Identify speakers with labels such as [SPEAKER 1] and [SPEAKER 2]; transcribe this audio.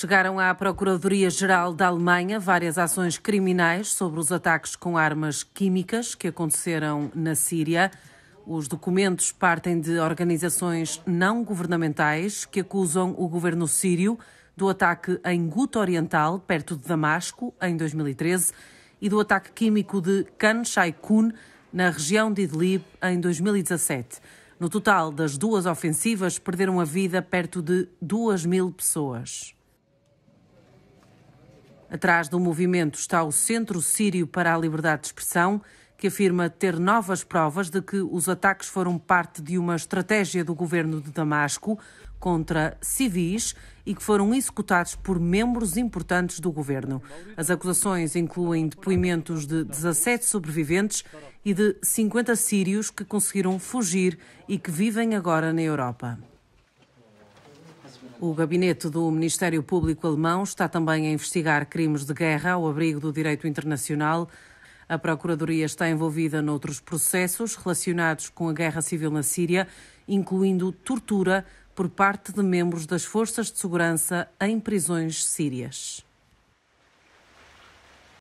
[SPEAKER 1] Chegaram à Procuradoria-Geral da Alemanha várias ações criminais sobre os ataques com armas químicas que aconteceram na Síria. Os documentos partem de organizações não governamentais que acusam o governo sírio do ataque em Guta Oriental, perto de Damasco, em 2013, e do ataque químico de Khan Shaykhun na região de Idlib, em 2017. No total das duas ofensivas, perderam a vida perto de 2 mil pessoas. Atrás do movimento está o Centro Sírio para a Liberdade de Expressão, que afirma ter novas provas de que os ataques foram parte de uma estratégia do governo de Damasco contra civis e que foram executados por membros importantes do governo. As acusações incluem depoimentos de 17 sobreviventes e de 50 sírios que conseguiram fugir e que vivem agora na Europa. O gabinete do Ministério Público Alemão está também a investigar crimes de guerra ao abrigo do direito internacional. A Procuradoria está envolvida noutros processos relacionados com a guerra civil na Síria, incluindo tortura por parte de membros das forças de segurança em prisões sírias.